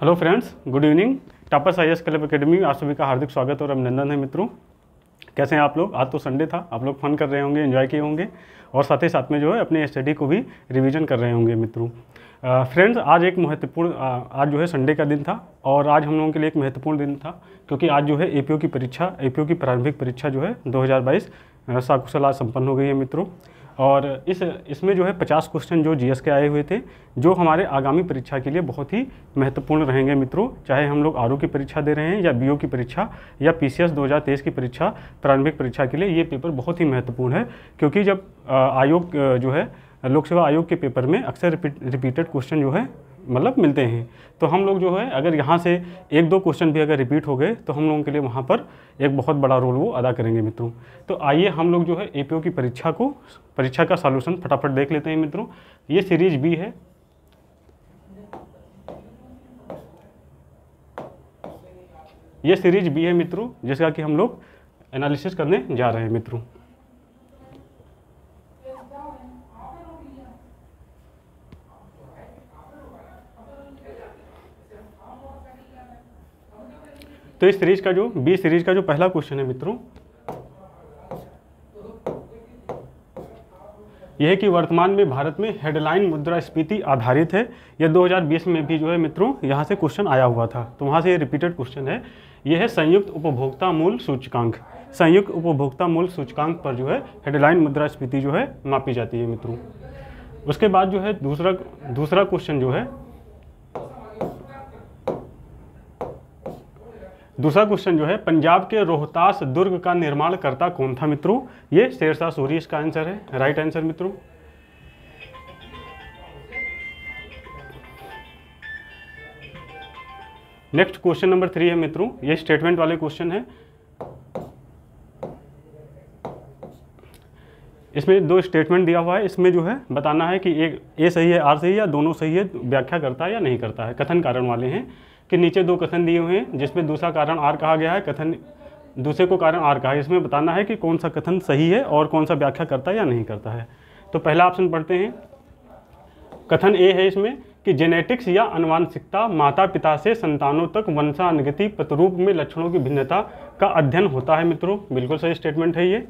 hello friends good evening topper I S club academy आप सभी का हार्दिक स्वागत और अभिनंदन है मित्रों कैसे हैं आप लोग आज तो संडे था आप लोग फन कर रहे होंगे एंजॉय किए होंगे और साथ ही साथ में जो है अपने स्टडी को भी रिवीजन कर रहे होंगे मित्रों फ्रेंड्स uh, आज एक महत्वपूर्ण आज जो है संडे का दिन था और आज हम लोगों के लिए एक महत्वपूर्ण दिन था क्योंकि आज जो है ए की परीक्षा ए की प्रारंभिक परीक्षा जो है दो बाईस साकुशल आज संपन्न हो गई है मित्रों और इस इसमें जो है पचास क्वेश्चन जो जीएस के आए हुए थे जो हमारे आगामी परीक्षा के लिए बहुत ही महत्वपूर्ण रहेंगे मित्रों चाहे हम लोग आर की परीक्षा दे रहे हैं या बी की परीक्षा या पी सी की परीक्षा प्रारंभिक परीक्षा के लिए ये पेपर बहुत ही महत्वपूर्ण है क्योंकि जब आयोग जो है लोक सेवा आयोग के पेपर में अक्सर रिपीटेड क्वेश्चन जो है मतलब मिलते हैं तो हम लोग जो है अगर यहाँ से एक दो क्वेश्चन भी अगर रिपीट हो गए तो हम लोगों के लिए वहाँ पर एक बहुत बड़ा रोल वो अदा करेंगे मित्रों तो आइए हम लोग जो है ए की परीक्षा को परीक्षा का सॉल्यूशन फटाफट देख लेते हैं मित्रों ये सीरीज बी है ये सीरीज बी है मित्रों जिसका कि हम लोग एनालिसिस करने जा रहे हैं मित्रों तो इस सीरीज का जो बी सीरीज का जो पहला क्वेश्चन है मित्रों यह कि वर्तमान में भारत में हेडलाइन मुद्रा मुद्रास्फीति आधारित है यह 2020 में भी जो है मित्रों यहां से क्वेश्चन आया हुआ था तो वहां से ये रिपीटेड क्वेश्चन है यह है संयुक्त उपभोक्ता मूल सूचकांक संयुक्त उपभोक्ता मूल सूचकांक पर जो है हेडलाइन मुद्रा मुद्रास्फीति जो है मापी जाती है मित्रों उसके बाद जो है दूसरा दूसरा क्वेश्चन जो है दूसरा क्वेश्चन जो है पंजाब के रोहतास दुर्ग का निर्माण करता कौन था मित्रों ये शेरशाह सूरी इसका आंसर है राइट आंसर मित्रों नेक्स्ट क्वेश्चन नंबर थ्री है मित्रों ये स्टेटमेंट वाले क्वेश्चन है इसमें दो स्टेटमेंट दिया हुआ है इसमें जो है बताना है कि एक ए सही है आर सही है या दोनों सही है व्याख्या करता है या नहीं करता है कथन कारण वाले हैं कि नीचे दो कथन दिए हुए हैं जिसमें दूसरा कारण आर कहा गया है कथन दूसरे को कारण आर कहा है इसमें बताना है कि कौन सा कथन सही है और कौन सा व्याख्या करता है या नहीं करता है तो पहला ऑप्शन पढ़ते हैं कथन ए है इसमें कि जेनेटिक्स या अनुवांशिकता माता पिता से संतानों तक वंशानुगति प्रतिरूप में लक्षणों की भिन्नता का अध्ययन होता है मित्रों बिल्कुल सही स्टेटमेंट है ये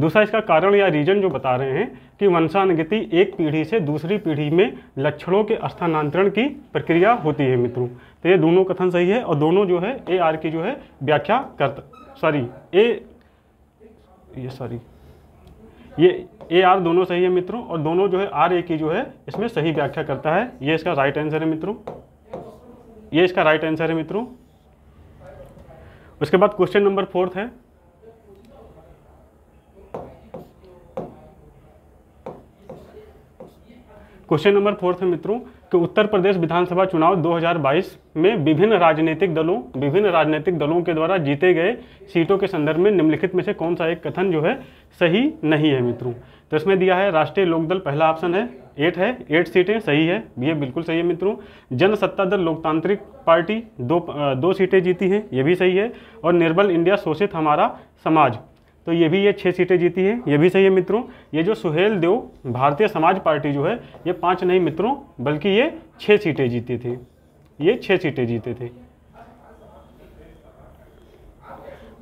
दूसरा इसका कारण या रीजन जो बता रहे हैं कि वंशानुगति एक पीढ़ी से दूसरी पीढ़ी में लक्षणों के स्थानांतरण की प्रक्रिया होती है मित्रों तो ये दोनों कथन सही है और दोनों जो है ए आर की जो है व्याख्या कर सॉरी ए ये सॉरी ये ए आर दोनों सही है मित्रों और दोनों जो है आर ए की जो है इसमें सही व्याख्या करता है ये इसका राइट आंसर है मित्रों ये इसका राइट आंसर है मित्रों उसके बाद क्वेश्चन नंबर फोर्थ है क्वेश्चन नंबर फोर्थ है मित्रों कि उत्तर प्रदेश विधानसभा चुनाव 2022 में विभिन्न राजनीतिक दलों विभिन्न राजनीतिक दलों के द्वारा जीते गए सीटों के संदर्भ में निम्नलिखित में से कौन सा एक कथन जो है सही नहीं है मित्रों तो इसमें दिया है राष्ट्रीय लोकदल पहला ऑप्शन है एट है एट सीटें सही है ये बिल्कुल सही है मित्रों जन सत्ता दल लोकतांत्रिक पार्टी दो दो सीटें जीती हैं ये भी सही है और निर्बल इंडिया शोषित हमारा समाज तो ये भी ये छः सीटें जीती है ये भी सही है मित्रों ये जो सुहेल देव भारतीय समाज पार्टी जो है ये पांच नहीं मित्रों बल्कि ये छः सीटें जीती थी ये छः सीटें जीते थे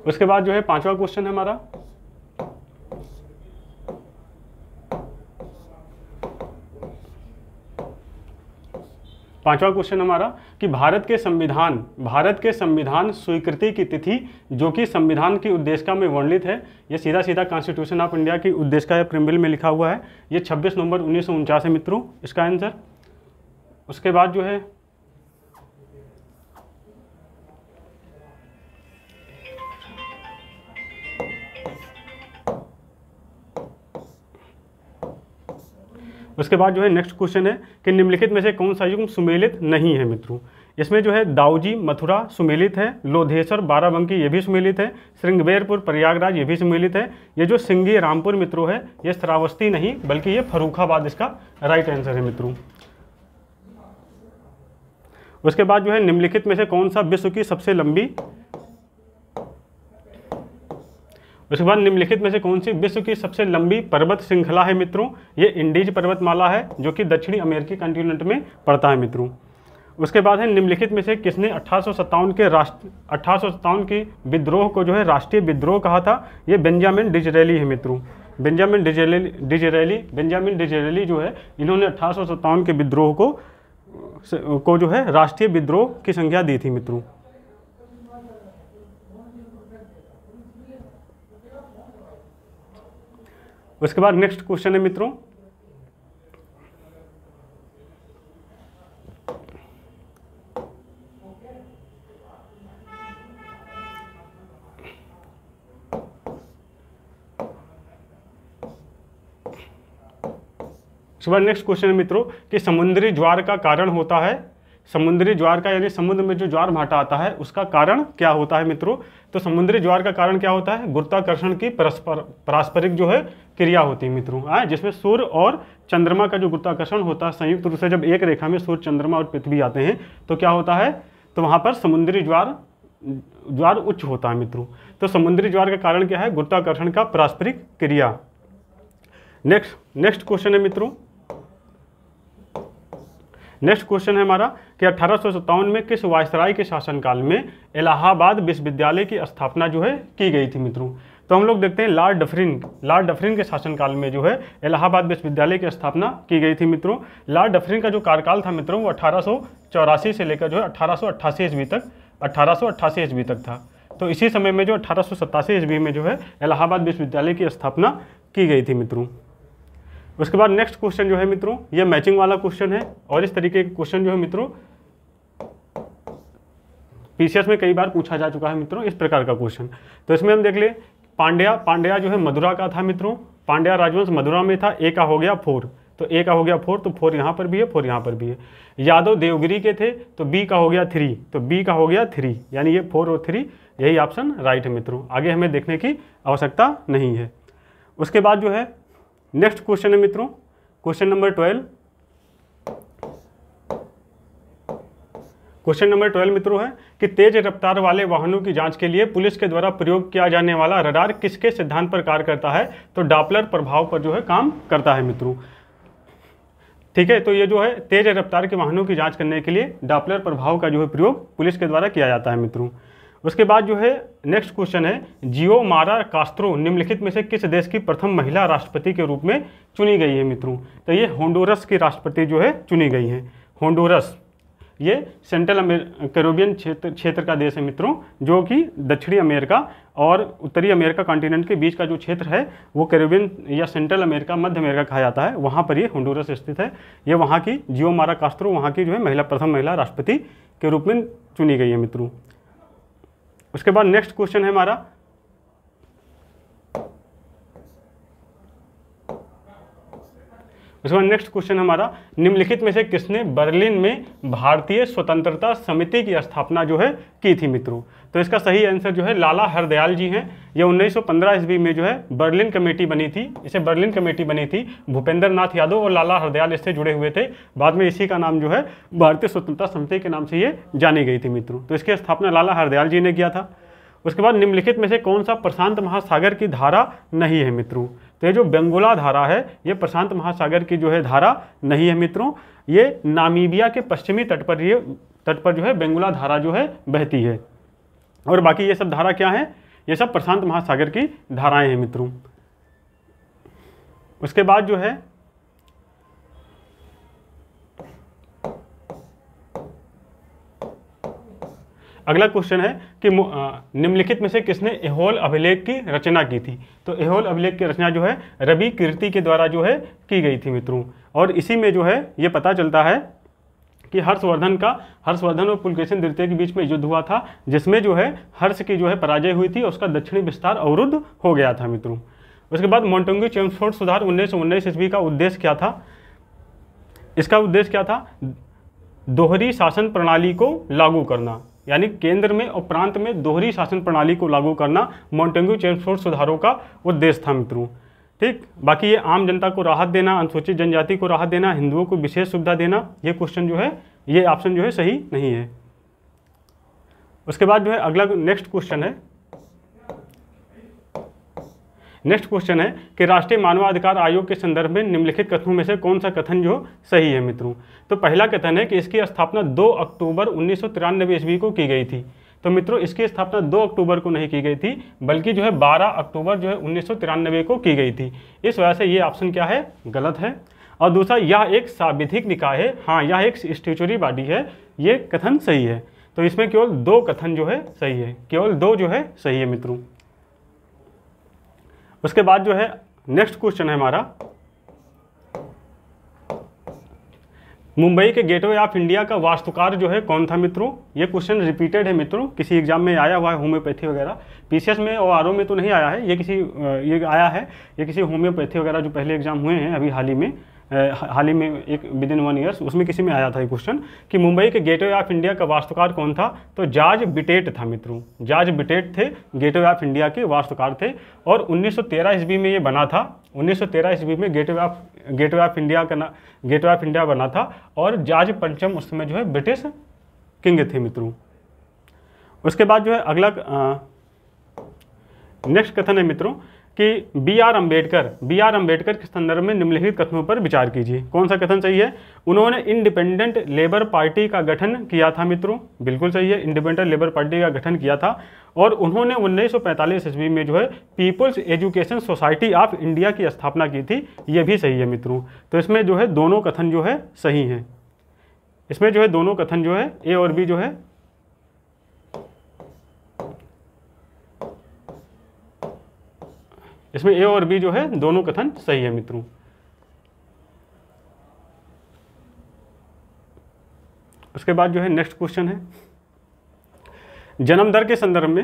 उसके बाद जो है पांचवा क्वेश्चन है हमारा पांचवा क्वेश्चन हमारा कि भारत के संविधान भारत के संविधान स्वीकृति की तिथि जो कि संविधान की उद्देश्य में वर्णित है यह सीधा सीधा कॉन्स्टिट्यूशन ऑफ इंडिया की उद्देश्य या प्रिम्बिल में लिखा हुआ है ये 26 नवंबर उन्नीस है मित्रों इसका आंसर उसके बाद जो है उसके बाद जो है नेक्स्ट क्वेश्चन है कि निम्नलिखित में से कौन सा युग्म सुमेलित नहीं है मित्रों इसमें जो है दाऊजी मथुरा सुमेलित है लोधेश्वर बाराबंकी ये भी सुमेलित है श्रृंगबेरपुर प्रयागराज ये भी सुमेलित है ये जो सिंगी रामपुर मित्रों है ये श्रावस्ती नहीं बल्कि ये फरूखाबाद इसका राइट आंसर है मित्रों उसके बाद जो है निम्नलिखित में से कौन सा विश्व की सबसे लंबी उसके बाद निम्नलिखित में से कौन सी विश्व की सबसे लंबी पर्वत श्रृंखला है मित्रों ये इंडीज पर्वतमाला है जो कि दक्षिणी अमेरिकी कंटिनेंट में पड़ता है मित्रों उसके बाद है निम्नलिखित में से किसने अठारह के राष्ट्र अठारह के विद्रोह को जो है राष्ट्रीय विद्रोह कहा था ये बेंजामिन डिजरेली है मित्रों Benjamin Disraeli Disraeli Benjamin Disraeli जो है इन्होंने अठारह के विद्रोह को को जो है राष्ट्रीय विद्रोह की संज्ञा दी थी मित्रों उसके बाद नेक्स्ट क्वेश्चन है मित्रों उसके बाद नेक्स्ट क्वेश्चन है मित्रों कि समुद्री ज्वार का कारण होता है समुद्री ज्वार का यानी समुद्र में जो ज्वार भाटा आता है उसका कारण क्या होता है मित्रों तो समुद्री ज्वार का कारण क्या होता है गुरुत्वाकर्षण की परस्पर पारस्परिक जो है क्रिया होती है मित्रों आए हाँ, जिसमें सूर्य और चंद्रमा का जो गुरुत्वाकर्षण होता है संयुक्त रूप से जब एक रेखा में सूर्य चंद्रमा और पृथ्वी आते हैं तो क्या होता है तो वहाँ पर समुद्री ज्वार ज्वार उच्च होता है मित्रों तो समुद्री ज्वार का कारण क्या है गुरुत्वाकर्षण का पारस्परिक क्रिया नेक्स्ट नेक्स्ट क्वेश्चन है मित्रों नेक्स्ट क्वेश्चन है हमारा कि अठारह में किस वायसराय के शासनकाल में इलाहाबाद विश्वविद्यालय की स्थापना जो है की गई थी मित्रों तो हम लोग देखते हैं लॉर्ड डफरिन लॉर्ड डफरिन के शासनकाल में जो है इलाहाबाद विश्वविद्यालय की स्थापना की गई थी मित्रों लॉर्ड डफरिन का जो कार्यकाल था मित्रों वो अठारह से लेकर जो है अठारह ईस्वी तक अठारह ईस्वी तक था तो इसी समय में जो अठारह ईस्वी में जो है इलाहाबाद विश्वविद्यालय की स्थापना की गई थी मित्रों उसके बाद नेक्स्ट क्वेश्चन जो है मित्रों ये मैचिंग वाला क्वेश्चन है और इस तरीके के क्वेश्चन जो है मित्रों पीसीएस में कई बार पूछा जा चुका है मित्रों इस प्रकार का क्वेश्चन तो इसमें हम देख ले पांड्या पांड्या जो है मधुरा का था मित्रों पांड्या राजवंश मधुरा में था ए का हो गया फोर तो ए का हो गया फोर तो फोर यहाँ पर भी है फोर यहाँ पर भी है यादव देवगिरी के थे तो बी का हो गया थ्री तो बी का हो गया थ्री यानी ये फोर और थ्री यही ऑप्शन राइट है मित्रों आगे हमें देखने की आवश्यकता नहीं है उसके बाद जो है नेक्स्ट क्वेश्चन है मित्रों question number twelve question number twelve मित्रों है कि तेज रफ्तार वाले वाहनों की जांच के लिए पुलिस के द्वारा प्रयोग किया जाने वाला रडार किसके सिद्धांत पर कार्य करता है तो डापलर प्रभाव पर जो है काम करता है मित्रों ठीक है तो ये जो है तेज रफ्तार के वाहनों की जांच करने के लिए डापलर प्रभाव का जो है प्रयोग पुलिस के द्वारा किया जाता है मित्रों उसके बाद जो है नेक्स्ट क्वेश्चन है जियो मारा कास्त्रो निम्नलिखित में से किस देश की प्रथम महिला राष्ट्रपति के रूप में चुनी गई है मित्रों तो ये होंडोरस की राष्ट्रपति जो है चुनी गई हैं होंडोरस ये सेंट्रल कैरोबियन क्षेत्र क्षेत्र का देश है मित्रों जो कि दक्षिणी अमेरिका और उत्तरी अमेरिका कॉन्टिनेंट के बीच का जो क्षेत्र है वो कैरोबियन या सेंट्रल अमेरिका मध्य अमेरिका कहा जाता है वहाँ पर ये होंडोरस स्थित है ये वहाँ की जियो मारा कास्त्रो वहाँ की जो है महिला प्रथम महिला राष्ट्रपति के रूप में चुनी गई है मित्रों उसके बाद नेक्स्ट क्वेश्चन है हमारा उसके बाद नेक्स्ट क्वेश्चन हमारा निम्नलिखित में से किसने बर्लिन में भारतीय स्वतंत्रता समिति की स्थापना जो है की थी मित्रों तो इसका सही आंसर जो है लाला हरदयाल जी हैं ये 1915 ईस्वी में जो है बर्लिन कमेटी बनी थी इसे बर्लिन कमेटी बनी थी भूपेंद्र नाथ यादव और लाला हरदयाल इससे जुड़े हुए थे बाद में इसी का नाम जो है भारतीय स्वतंत्रता समिति के नाम से ये जानी गई थी मित्रों तो इसकी स्थापना लाला हरदयाल जी ने किया था उसके बाद निम्नलिखित में से कौन सा प्रशांत महासागर की धारा नहीं है मित्रों तो ये जो बेंगोला धारा है ये प्रशांत महासागर की जो है धारा नहीं है मित्रों ये नामीबिया के पश्चिमी तट पर ये तट पर जो है बेंगुला धारा जो है बहती है और बाकी ये सब धारा क्या है ये सब प्रशांत महासागर की धाराएं हैं मित्रों उसके बाद जो है अगला क्वेश्चन है कि निम्नलिखित में से किसने एहोल अभिलेख की रचना की थी तो एहोल अभिलेख की रचना जो है रवि कीर्ति के द्वारा जो है की गई थी मित्रों और इसी में जो है ये पता चलता है कि हर्षवर्धन का हर्षवर्धन और पुलकेशन द्वितीय के बीच में युद्ध हुआ था जिसमें जो है हर्ष की जो है पराजय हुई थी उसका दक्षिणी विस्तार अवरुद्ध हो गया था मित्रों उसके बाद मोन्टोंगी चेम्सफोर्ड सुधार उन्नीस सौ उन्नीस ईस्वी का उद्देश्य क्या था इसका उद्देश्य क्या था दोहरी शासन प्रणाली को लागू करना यानी केंद्र में और प्रांत में दोहरी शासन प्रणाली को लागू करना मॉन्टेंगू चेयरफोर्स सुधारों का उद्देश्य था मित्रों ठीक बाकी ये आम जनता को राहत देना अनुसूचित जनजाति को राहत देना हिंदुओं को विशेष सुविधा देना ये क्वेश्चन जो है ये ऑप्शन जो है सही नहीं है उसके बाद जो है अगला नेक्स्ट क्वेश्चन है नेक्स्ट क्वेश्चन है कि राष्ट्रीय मानवाधिकार आयोग के संदर्भ में निम्नलिखित कथनों में से कौन सा कथन जो सही है मित्रों तो पहला कथन है कि इसकी स्थापना 2 अक्टूबर उन्नीस ईस्वी को की गई थी तो मित्रों इसकी स्थापना 2 अक्टूबर को नहीं की गई थी बल्कि जो है 12 अक्टूबर जो है उन्नीस को की गई थी इस वजह से ये ऑप्शन क्या है गलत है और दूसरा यह एक साविधिक निकाय है हाँ यह एक स्टेचुरी बॉडी है ये कथन सही है तो इसमें केवल दो कथन जो है सही है केवल दो जो है सही है मित्रों उसके बाद जो है नेक्स्ट क्वेश्चन है हमारा मुंबई के गेटवे ऑफ इंडिया का वास्तुकार जो है कौन था मित्रों ये क्वेश्चन रिपीटेड है मित्रों किसी एग्जाम में आया हुआ है होम्योपैथी वगैरह पीसीएस में और आरओ में तो नहीं आया है ये किसी ये आया है ये किसी होम्योपैथी वगैरह जो पहले एग्जाम हुए हैं अभी हाल ही में हाल ही में एक विद इन वन ईयर्स उसमें किसी में आया था ये क्वेश्चन कि मुंबई के गेटवे ऑफ इंडिया का वास्तुकार कौन था तो जॉर्ज बिटेट था मित्रों जॉर्ज बिटेट थे गेटवे ऑफ इंडिया के वास्तुकार थे और 1913 ईस्वी में ये बना था 1913 ईस्वी में gateway of gateway of India का ना गेटवे ऑफ इंडिया बना था और जॉर्ज पंचम उस समय जो है ब्रिटिश किंग थे मित्रों उसके बाद जो है अगला नेक्स्ट कथन है मित्रों कि B R Ambedkar B R Ambedkar के संदर्भ में निम्नलिखित कथनों पर विचार कीजिए कौन सा कथन चाहिए उन्होंने इंडिपेंडेंट लेबर पार्टी का गठन किया था मित्रों बिल्कुल सही है इंडिपेंडेंट लेबर पार्टी का गठन किया था और उन्होंने 1945 ईस्वी में जो है people's education society of India की स्थापना की थी ये भी सही है मित्रों तो इसमें जो है दोनों कथन जो है सही हैं इसमें जो है दोनों कथन जो है ए और बी जो है इसमें ए और बी जो है दोनों कथन सही है मित्रों उसके बाद जो है नेक्स्ट क्वेश्चन है जन्म दर के संदर्भ में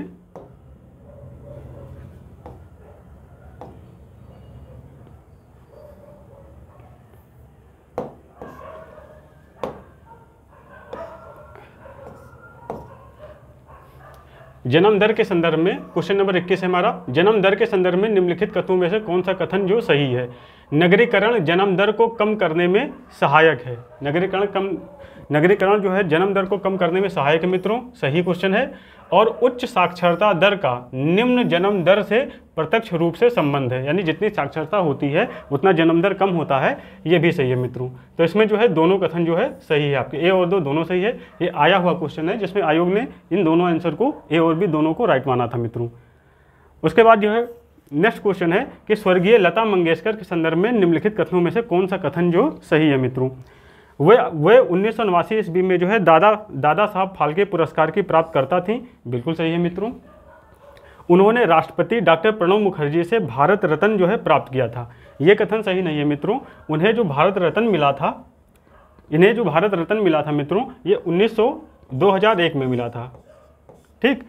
जन्म दर के संदर्भ में क्वेश्चन नंबर इक्कीस है हमारा जन्म दर के संदर्भ में निम्नलिखित कथनों में से कौन सा कथन जो सही है नगरीकरण जन्म दर को कम करने में सहायक है नगरीकरण कम नगरीकरण जो है जन्म दर को कम करने में सहायक है मित्रों सही क्वेश्चन है और उच्च साक्षरता दर का निम्न जन्म दर से प्रत्यक्ष रूप से संबंध है यानी जितनी साक्षरता होती है उतना जन्म दर कम होता है ये भी सही है मित्रों तो इसमें जो है दोनों कथन जो है सही है आपके ए और दो दोनों सही है ये आया हुआ क्वेश्चन है जिसमें आयोग ने इन दोनों आंसर को ए और बी दोनों को राइट माना था मित्रों उसके बाद जो है नेक्स्ट क्वेश्चन है कि स्वर्गीय लता मंगेशकर के संदर्भ में निम्नलिखित कथनों में से कौन सा कथन जो सही है मित्रों वे वे उन्नीस सौ ईस्वी में जो है दादा दादा साहब फाल्के पुरस्कार की प्राप्तकर्ता थीं बिल्कुल सही है मित्रों उन्होंने राष्ट्रपति डॉक्टर प्रणब मुखर्जी से भारत रत्न जो है प्राप्त किया था ये कथन सही नहीं है मित्रों उन्हें जो भारत रत्न मिला था इन्हें जो भारत रत्न मिला था मित्रों ये 1900 2001 में मिला था ठीक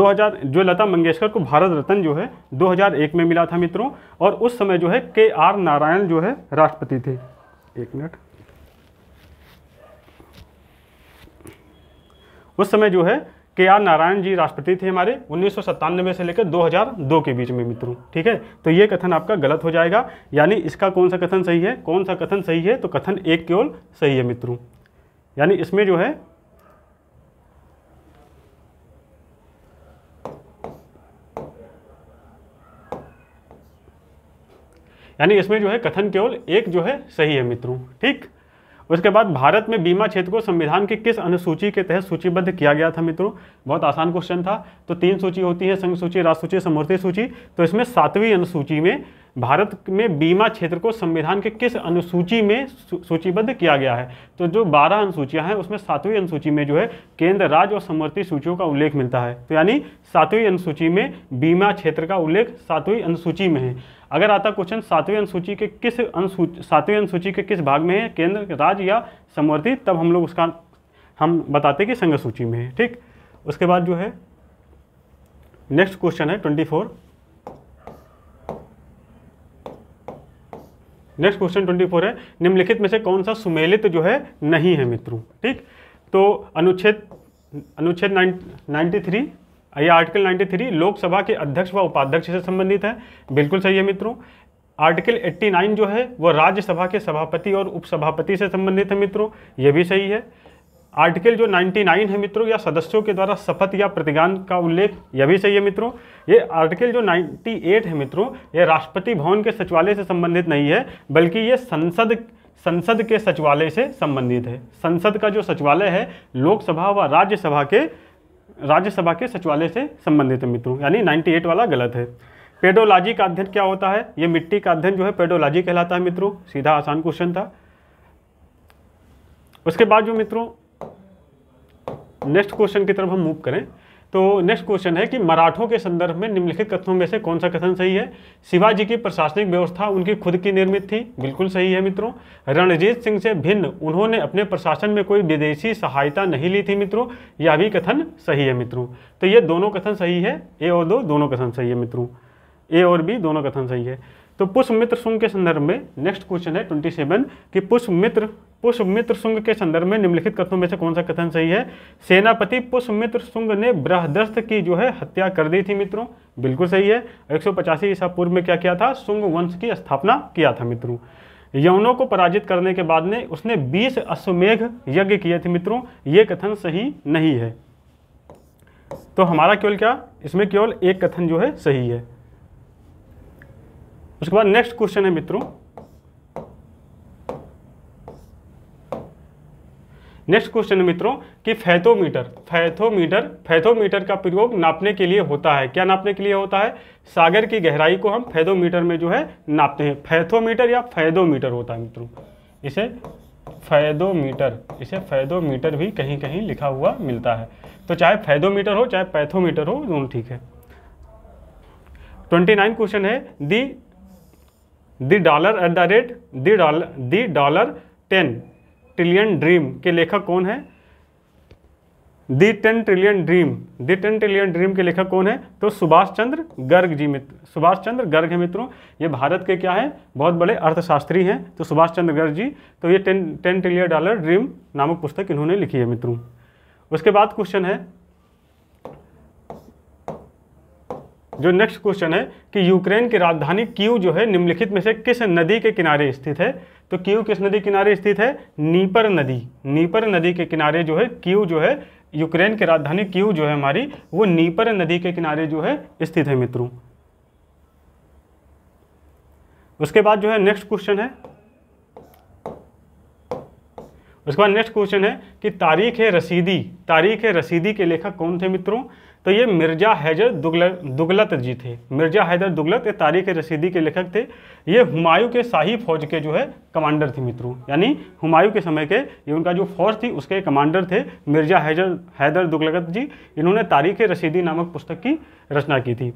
2000 जो लता मंगेशकर को भारत रत्न जो है 2001 में मिला था मित्रों और उस समय जो है के आर नारायण जो है राष्ट्रपति थे एक मिनट उस समय जो है के आर नारायण जी राष्ट्रपति थे हमारे उन्नीस से लेकर 2002 के बीच में मित्रों ठीक है तो ये कथन आपका गलत हो जाएगा यानी इसका कौन सा कथन सही है कौन सा कथन सही है तो कथन एक केवल सही है मित्रों यानी इसमें जो है यानी इसमें जो है कथन केवल एक जो है सही है मित्रों ठीक उसके बाद भारत में बीमा क्षेत्र को संविधान की किस अनुसूची के तहत सूचीबद्ध किया गया था मित्रों बहुत आसान क्वेश्चन था तो तीन सूची होती है संघ सूची राज सूची समूर्ति सूची तो इसमें सातवीं अनुसूची में भारत में बीमा क्षेत्र को संविधान के किस अनुसूची में सूचीबद्ध किया गया है तो जो बारह अनुसूचियां हैं उसमें सातवीं अनुसूची में जो है केंद्र राज्य और समवर्ती सूचियों का उल्लेख मिलता है तो यानी सातवीं अनुसूची में बीमा क्षेत्र का उल्लेख सातवीं अनुसूची में है अगर आता क्वेश्चन सातवीं अनुसूची के किस अनुसूची सातवीं अनुसूची के किस भाग में है केंद्र राज्य या समवर्ती तब हम लोग उसका हम बताते कि संघ सूची में है ठीक उसके बाद जो है नेक्स्ट क्वेश्चन है twenty four next question twenty four है निम्नलिखित में से कौन सा सुमेलित जो है नहीं है मित्रों ठीक तो अनुच्छेद अनुच्छेद नाइन्टी थ्री ये आर्टिकल 93 लोकसभा के अध्यक्ष व उपाध्यक्ष से संबंधित है बिल्कुल सही है मित्रों आर्टिकल 89 जो है वह राज्यसभा के सभापति और उपसभापति से संबंधित है मित्रों ये भी सही है आर्टिकल जो 99 है मित्रों या सदस्यों के द्वारा शपथ या प्रतिज्ञान का उल्लेख यह भी सही है मित्रों ये आर्टिकल जो 98 है मित्रों ये राष्ट्रपति भवन के सचिवालय से संबंधित नहीं है बल्कि ये संसद संसद के सचिवालय से संबंधित है संसद का जो सचिवालय है लोकसभा व राज्यसभा के राज्यसभा के सचिवालय से संबंधित है मित्रों यानी नाइन्टी वाला गलत है पेडोलॉजी का अध्ययन क्या होता है ये मिट्टी का अध्ययन जो है पेडोलॉजी कहलाता है मित्रों सीधा आसान क्वेश्चन था उसके बाद जो मित्रों नेक्स्ट क्वेश्चन की तरफ हम मूव करें तो नेक्स्ट क्वेश्चन है कि मराठों के संदर्भ में निम्नलिखित कथनों में से कौन सा कथन सही है शिवाजी की प्रशासनिक व्यवस्था उनकी खुद की निर्मित थी बिल्कुल सही है मित्रों रणजीत सिंह से भिन्न उन्होंने अपने प्रशासन में कोई विदेशी सहायता नहीं ली थी मित्रों यह भी कथन सही है मित्रों तो ये दोनों कथन सही है ए और दो दोनों कथन सही है मित्रों ए और बी दोनों कथन सही है तो पुष्प मित्र सुंग के संदर्भ में नेक्स्ट क्वेश्चन है ट्वेंटी सेवन कि पुष्प मित्र पुष्पमित्र सुंग के संदर्भ में निम्नलिखित कथनों में से कौन सा कथन सही है सेनापति पुष्पमित्र सुंग ने बृहदस्त की जो है हत्या कर दी थी मित्रों बिल्कुल सही है एक सौ ईसा पूर्व में क्या किया था सुंग वंश की स्थापना किया था मित्रों यवनों को पराजित करने के बाद में उसने बीस अश्वमेघ यज्ञ किए थे मित्रों ये कथन सही नहीं है तो हमारा केवल क्या इसमें केवल एक कथन जो है सही है उसके बाद नेक्स्ट क्वेश्चन है मित्रों नेक्स्ट क्वेश्चन मित्रों कि फैथोमीटर फैथोमीटर फैथोमीटर का प्रयोग नापने के लिए होता है क्या नापने के लिए होता है सागर की गहराई को हम फैथोमीटर में जो है नापते हैं फैथोमीटर या फैदोमीटर होता है मित्रों इसे फैदोमीटर इसे फैदोमीटर भी कहीं कहीं लिखा हुआ मिलता है तो चाहे फैदोमीटर हो चाहे पैथोमीटर हो दोनों ठीक है ट्वेंटी नाइन क्वेश्चन है the the dollar at the rate the dollar the dollar ten trillion dream के लेखक कौन है the ten trillion dream the ten trillion dream के लेखक कौन है तो सुभाष चंद्र गर्ग जी मित्र सुभाष चंद्र गर्ग है मित्रों ये भारत के क्या है बहुत बड़े अर्थशास्त्री हैं तो सुभाष चंद्र गर्ग जी तो ये ten ten trillion dollar dream नामक पुस्तक इन्होंने लिखी है मित्रों उसके बाद क्वेश्चन है जो नेक्स्ट क्वेश्चन है कि यूक्रेन की राजधानी क्यू जो है निम्नलिखित में से किस नदी के किनारे स्थित है तो क्यू किस नदी किनारे स्थित है नीपर नदी नीपर नदी के किनारे जो है क्यू जो है यूक्रेन की राजधानी क्यू जो है हमारी वो नीपर नदी के किनारे जो है स्थित है मित्रों उसके बाद जो है नेक्स्ट क्वेश्चन है उसके बाद नेक्स्ट क्वेश्चन है कि तारीख है रसीदी तारीख है रसीदी के लेखक कौन थे मित्रों तो ये मिर्जा हैजर दुगलत दुगलत जी थे मिर्जा हैदर दुगलत ये तारीख रसीदी के लेखक थे ये हुमायूं के शाही फौज के जो है कमांडर थे मित्रों यानी हुमायूं के समय के ये उनका जो फौज थी उसके कमांडर थे मिर्जा हैजर हैदर दुगलत जी इन्होंने तारीख रसीदी नामक पुस्तक की रचना की थी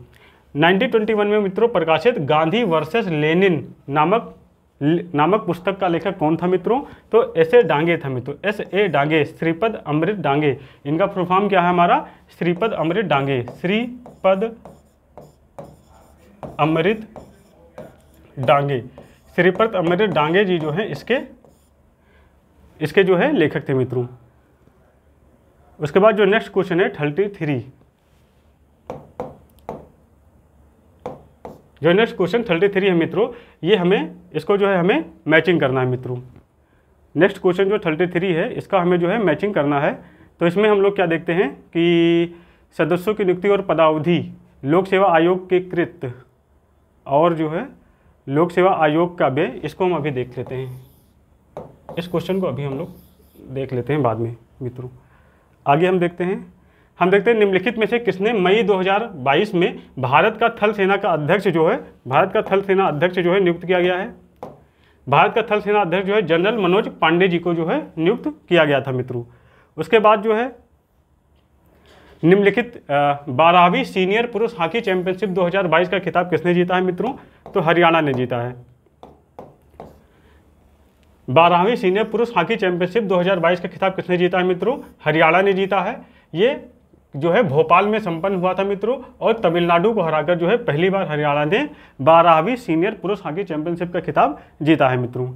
1921 में मित्रों प्रकाशित गांधी वर्सेस लेनिन नामक नामक पुस्तक का लेखक कौन था मित्रों तो एस ए डांगे था मित्रों एस ए डांगे श्रीपद अमृत डांगे इनका फुलफॉर्म क्या है हमारा श्रीपद अमृत डांगे श्रीपद अमृत डांगे श्रीपद अमृत डांगे जी जो है इसके इसके जो है लेखक थे मित्रों उसके बाद जो नेक्स्ट क्वेश्चन है थर्टी थ्री जो नेक्स्ट क्वेश्चन थर्टी थ्री है मित्रों ये हमें इसको जो है हमें मैचिंग करना है मित्रों नेक्स्ट क्वेश्चन जो थर्टी थ्री है इसका हमें जो है मैचिंग करना है तो इसमें हम लोग क्या देखते हैं कि सदस्यों की नियुक्ति और पदावधि लोक सेवा आयोग के कृत और जो है लोक सेवा आयोग का व्यय इसको हम अभी देख लेते हैं इस क्वेश्चन को अभी हम लोग देख लेते हैं बाद में मित्रों आगे हम देखते हैं हम देखते हैं निम्नलिखित में से किसने मई 2022 में भारत का थल सेना का अध्यक्ष जो है भारत का थल सेना अध्यक्ष जो है नियुक्त किया गया है भारत का थल सेना अध्यक्ष जो है जनरल मनोज पांडे जी को जो है नियुक्त किया गया था मित्रों उसके बाद जो है निम्नलिखित बारहवीं सीनियर पुरुष हॉकी चैंपियनशिप 2022 का खिताब किसने जीता है मित्रों तो हरियाणा ने जीता है बारहवीं सीनियर पुरुष हॉकी चैंपियनशिप 2022 का खिताब किसने जीता है मित्रों हरियाणा ने जीता है ये जो है भोपाल में संपन्न हुआ था मित्रों और तमिलनाडु को हराकर जो है पहली बार हरियाणा ने बारहवीं सीनियर पुरुष हॉकी चैंपियनशिप का खिताब जीता है मित्रों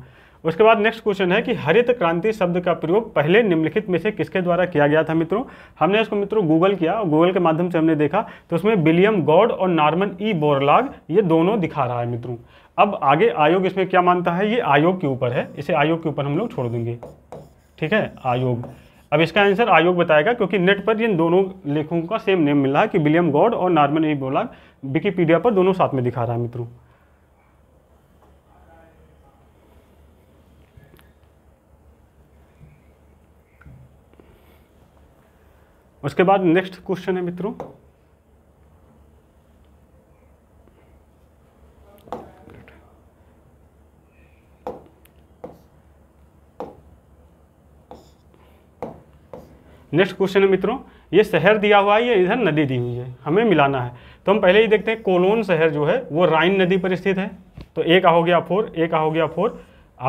उसके बाद नेक्स्ट क्वेश्चन है कि हरित क्रांति शब्द का प्रयोग पहले निम्नलिखित में से किसके द्वारा किया गया था मित्रों हमने इसको मित्रों गूगल किया और गूगल के माध्यम से हमने देखा तो उसमें विलियम गॉड और नॉर्मन ई बोरलाग ये दोनों दिखा रहा है मित्रों अब आगे आयोग इसमें क्या मानता है ये आयोग के ऊपर है इसे आयोग के ऊपर हम लोग छोड़ देंगे ठीक है आयोग अब इसका आंसर आयोग बताएगा क्योंकि नेट पर इन दोनों लेखकों का सेम नेम मिल रहा है कि विलियम गॉड और नॉर्मन ए बोला विकीपीडिया पर दोनों साथ में दिखा रहा है मित्रों उसके बाद नेक्स्ट क्वेश्चन है मित्रों नेक्स्ट क्वेश्चन है मित्रों ये शहर दिया हुआ है या इधर नदी दी हुई है हमें मिलाना है तो हम पहले ही देखते हैं कोलोन शहर जो है वो राइन नदी पर स्थित है तो एक हो गया फोर एक हो गया फोर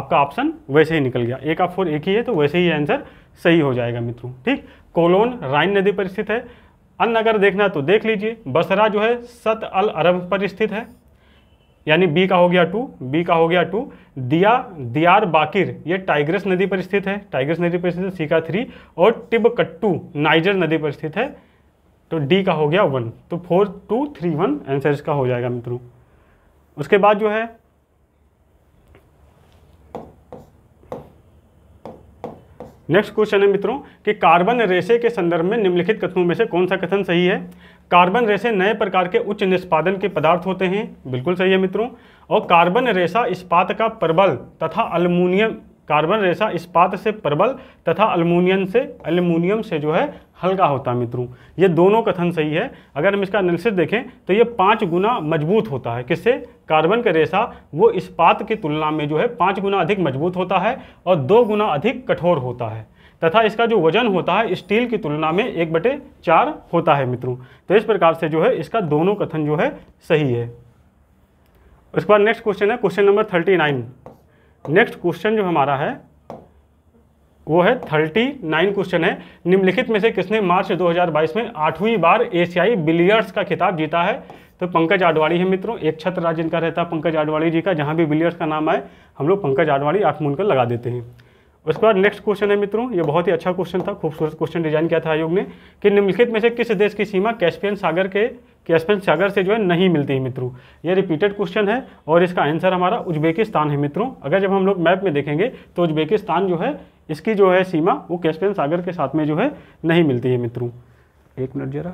आपका ऑप्शन वैसे ही निकल गया एक आ फोर एक ही है तो वैसे ही आंसर सही हो जाएगा मित्रों ठीक कोलोन राइन नदी पर स्थित है अन्न अगर देखना तो देख लीजिए बसरा जो है सत अल अरब पर स्थित है यानी बी का हो गया टू बी का हो गया टू दिया दियार बाकिर ये टाइग्रस नदी पर स्थित है टाइग्रस नदी पर स्थित है सी का थ्री और टिबकट्टू नाइजर नदी पर स्थित है तो डी का हो गया वन तो four two three one answer इसका हो जाएगा मित्रों उसके बाद जो है नेक्स्ट क्वेश्चन है मित्रों कि कार्बन रेशे के संदर्भ में निम्नलिखित कथनों में से कौन सा कथन सही है कार्बन रेशे नए प्रकार के उच्च निष्पादन के पदार्थ होते हैं बिल्कुल सही है मित्रों और कार्बन रेशा इस्पात का प्रबल तथा अल्मोनियम कार्बन रेशा इस्पात से प्रबल तथा अल्मोनियम से अल्मोनियम से जो है हल्का होता है मित्रों ये दोनों कथन सही है अगर हम इसका एनालिसिस देखें तो ये पाँच गुना मजबूत होता है किससे कार्बन का रेशा वो इस्पात की तुलना में जो है पाँच गुना अधिक मजबूत होता है और दो गुना अधिक कठोर होता है तथा इसका जो वजन होता है स्टील की तुलना में एक बटे चार होता है मित्रों तो इस प्रकार से जो है इसका दोनों कथन जो है सही है उसके बाद नेक्स्ट क्वेश्चन है question number thirty nine next question जो हमारा है वो है थर्टी नाइन क्वेश्चन है निम्नलिखित में से किसने मार्च 2022 में आठवीं बार एशियाई बिलियर्स का खिताब जीता है तो पंकज आडवाणी है मित्रों एक छत्र राज्य इनका रहता है पंकज आडवाणी जी का जहाँ भी बिलियर्स का नाम आए हम लोग पंकज आडवाणी आँख मून कर लगा देते हैं उसके बाद नेक्स्ट क्वेश्चन है मित्रों ये बहुत ही अच्छा क्वेश्चन था खूबसूरत क्वेश्चन डिजाइन किया था आयोग ने कि निम्नलिखित में से किस देश की सीमा कैस्पियन सागर के कि अस्पन सागर से जो है नहीं मिलती है मित्रों ये रिपीटेड क्वेश्चन है और इसका आंसर हमारा उज्बेकिस्तान है मित्रों अगर जब हम लोग मैप में देखेंगे तो उज्बेकिस्तान जो है इसकी जो है सीमा वो कैस्पियन सागर के साथ में जो है नहीं मिलती है मित्रों एक मिनट जरा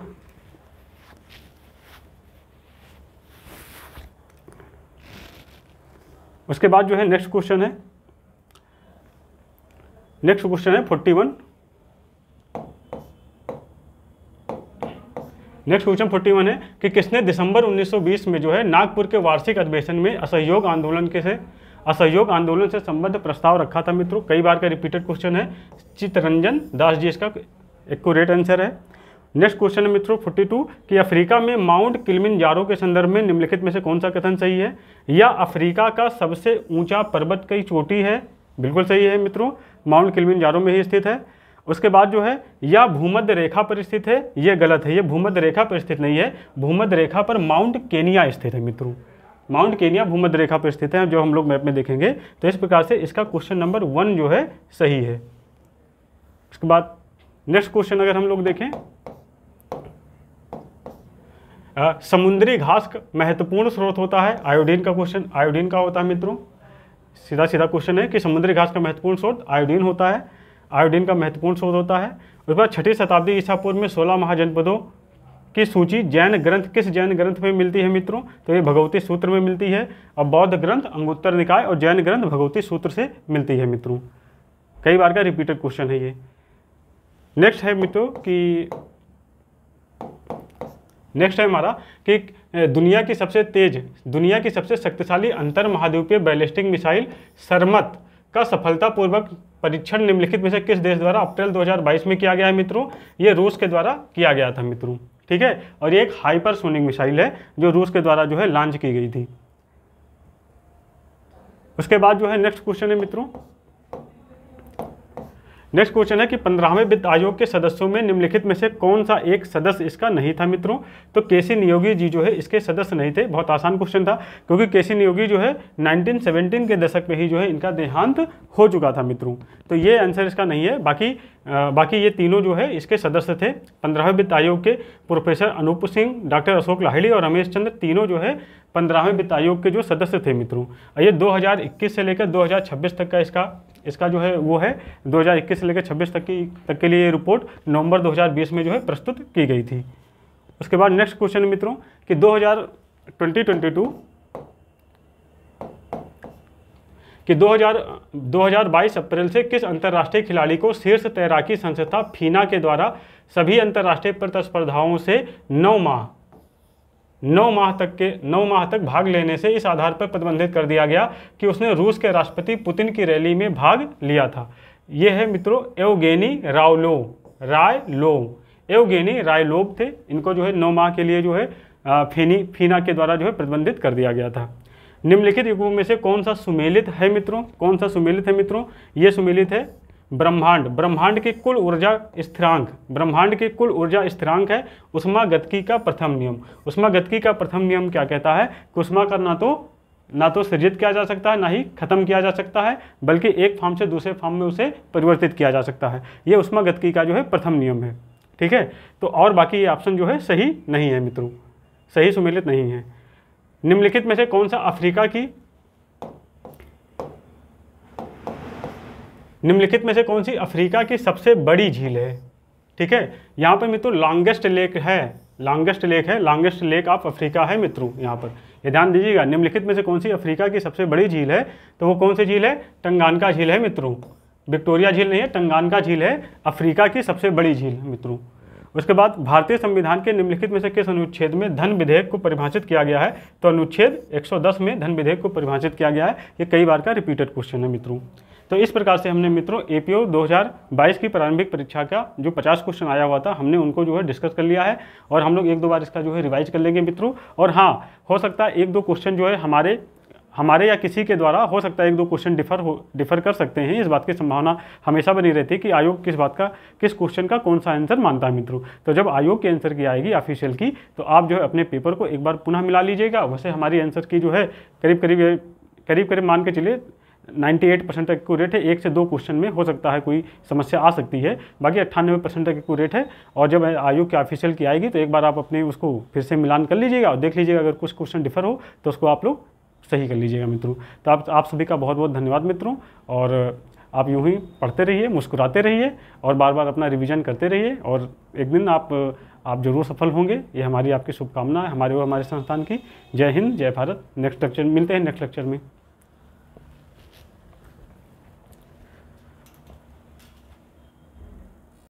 उसके बाद जो है नेक्स्ट क्वेश्चन है नेक्स्ट क्वेश्चन है forty one next question forty one है कि किसने दिसंबर 1920 में जो है नागपुर के वार्षिक अधिवेशन में असहयोग आंदोलन के से असहयोग आंदोलन से संबद्ध प्रस्ताव रखा था मित्रों कई बार का रिपीटेड क्वेश्चन है चित्तरंजन दास जी इसका एक्यूरेट आंसर है नेक्स्ट क्वेश्चन है मित्रों टू कि अफ्रीका में माउंट किलमिन के संदर्भ में निम्नलिखित में से कौन सा कथन सही है या अफ्रीका का सबसे ऊंचा पर्वत कई चोटी है बिल्कुल सही है मित्रों माउंट किलमिन में ही स्थित है उसके बाद जो है यह भूमध्य रेखा पर स्थित है यह गलत है यह भूमध्य रेखा पर स्थित नहीं है भूमध्य रेखा पर माउंट केनिया स्थित है मित्रों माउंट केनिया भूमध्य रेखा पर स्थित है जो हम लोग मैप में देखेंगे तो इस प्रकार से इसका क्वेश्चन नंबर वन जो है सही है उसके बाद नेक्स्ट क्वेश्चन अगर हम लोग देखें आ, समुद्री घास महत्वपूर्ण स्रोत होता है आयोडीन का क्वेश्चन आयोडीन का होता है मित्रों सीधा सीधा क्वेश्चन है कि समुद्री घास का महत्वपूर्ण स्रोत आयोडीन होता है आयोडीन का महत्वपूर्ण शोध होता है उसके बाद छठी शताब्दी ईसा पूर्व में सोलह महाजनपदों की सूची जैन ग्रंथ किस जैन ग्रंथ में मिलती है मित्रों तो ये भगवती सूत्र में मिलती है और बौद्ध ग्रंथ अंगुत्तर निकाय और जैन ग्रंथ भगवती सूत्र से मिलती है मित्रों कई बार का रिपीटेड क्वेश्चन है ये नेक्स्ट है मित्रों कि नेक्स्ट है हमारा कि दुनिया की सबसे तेज दुनिया की सबसे शक्तिशाली अंतर महाद्वीपीय बैलिस्टिक मिसाइल सरमत का सफलतापूर्वक परीक्षण निम्नलिखित में से किस देश द्वारा अप्रैल 2022 में किया गया है मित्रों ये रूस के द्वारा किया गया था मित्रों ठीक है और ये एक हाइपरसोनिक मिसाइल है जो रूस के द्वारा जो है लॉन्च की गई थी उसके बाद जो है नेक्स्ट क्वेश्चन है मित्रों नेक्स्ट क्वेश्चन है कि पंद्रहवें वित्त आयोग के सदस्यों में निम्नलिखित में से कौन सा एक सदस्य इसका नहीं था मित्रों तो केसी नियोगी जी जो है इसके सदस्य नहीं थे बहुत आसान क्वेश्चन था क्योंकि केसी नियोगी जो है 1917 के दशक में ही जो है इनका देहांत हो चुका था मित्रों तो ये आंसर इसका नहीं है बाकी आ, बाकी ये तीनों जो है इसके सदस्य थे पंद्रहवें वित्त आयोग के प्रोफेसर अनूप सिंह डॉक्टर अशोक लाहिड़ी और रमेश चंद्र तीनों जो है पंद्रहवें वित्त आयोग के जो सदस्य थे मित्रों ये 2021 से लेकर 2026 तक का इसका इसका जो है वो है 2021 से लेकर 26 तक की तक के लिए ये रिपोर्ट नवंबर 2020 में जो है प्रस्तुत की गई थी उसके बाद नेक्स्ट क्वेश्चन मित्रों कि दो 2022 कि 2000 2022 अप्रैल से किस अंतर्राष्ट्रीय खिलाड़ी को शीर्ष तैराकी संस्था फीना के द्वारा सभी अंतर्राष्ट्रीय प्रतिस्पर्धाओं से नौ माह नौ माह तक के नौ माह तक भाग लेने से इस आधार पर प्रतिबंधित कर दिया गया कि उसने रूस के राष्ट्रपति पुतिन की रैली में भाग लिया था ये है मित्रों एवगेनी रावलो राय लोव एवगेनी रायलोब थे इनको जो है नौ माह के लिए जो है फीनी फीना के द्वारा जो है प्रतिबंधित कर दिया गया था निम्नलिखित युगों में से कौन सा सुमेलित है मित्रों कौन सा सुमेलित है मित्रों ये सुमेलित है ब्रह्मांड ब्रह्मांड की कुल ऊर्जा स्थिरांक ब्रह्मांड की कुल ऊर्जा स्थिरांक है उष्मा गतकी का प्रथम नियम उष्मा गतकी का प्रथम नियम क्या कहता है कि उष्मा का ना तो ना तो सृजित किया जा सकता है ना ही खत्म किया जा सकता है बल्कि एक फार्म से दूसरे फार्म में उसे परिवर्तित किया जा सकता है ये उष्मा गतकी का जो है प्रथम नियम है ठीक है तो और बाकी ये ऑप्शन जो है सही नहीं है मित्रों सही सुमेलित नहीं है निम्नलिखित में से कौन सा अफ्रीका की निम्नलिखित में से कौन सी अफ्रीका की सबसे बड़ी झील है ठीक है यहाँ पर मित्रों लॉन्गेस्ट लेक है लॉन्गेस्ट लेक है लॉन्गेस्ट लेक ऑफ अफ्रीका है मित्रों यहाँ पर ये ध्यान दीजिएगा निम्नलिखित में से कौन सी अफ्रीका की सबसे बड़ी झील है तो वो कौन सी झील है टंगानका झील है मित्रों विक्टोरिया झील नहीं है टंगानका झील है अफ्रीका की सबसे बड़ी झील मित्रों उसके बाद भारतीय संविधान के निम्नलिखित में से किस अनुच्छेद में धन विधेयक को परिभाषित किया गया है तो अनुच्छेद 110 में धन विधेयक को परिभाषित किया गया है ये कई बार का रिपीटेड क्वेश्चन है मित्रों तो इस प्रकार से हमने मित्रों ए 2022 की प्रारंभिक परीक्षा का जो 50 क्वेश्चन आया हुआ था हमने उनको जो है डिस्कस कर लिया है और हम लोग एक दो बार इसका जो है रिवाइज कर लेंगे मित्रों और हाँ हो सकता है एक दो क्वेश्चन जो है हमारे हमारे या किसी के द्वारा हो सकता है एक दो क्वेश्चन डिफर हो डिफर कर सकते हैं इस बात की संभावना हमेशा बनी रहती है कि आयोग किस बात का किस क्वेश्चन का कौन सा आंसर मानता है मित्रों तो जब आयोग की आंसर की आएगी ऑफिशियल की तो आप जो है अपने पेपर को एक बार पुनः मिला लीजिएगा वैसे हमारी आंसर की जो है करीब करीब करीब करीब मान के चलिए नाइन्टी एट परसेंट तक एक्यूरेट है एक से दो क्वेश्चन में हो सकता है कोई समस्या आ सकती है बाकी अट्ठानवे परसेंट तक एक्यूरेट है और जब आयोग के ऑफिशियल की आएगी तो एक बार आप अपने उसको फिर से मिलान कर लीजिएगा और देख लीजिएगा अगर कुछ क्वेश्चन डिफर हो तो उसको आप लोग सही कर लीजिएगा मित्रों तो आप आप सभी का बहुत बहुत धन्यवाद मित्रों और आप यूँ ही पढ़ते रहिए मुस्कुराते रहिए और बार बार अपना रिविज़न करते रहिए और एक दिन आप आप जरूर सफल होंगे ये हमारी आपकी शुभकामना है हमारे और हमारे संस्थान की जय हिंद जय भारत नेक्स्ट लेक्चर मिलते हैं नेक्स्ट लेक्चर में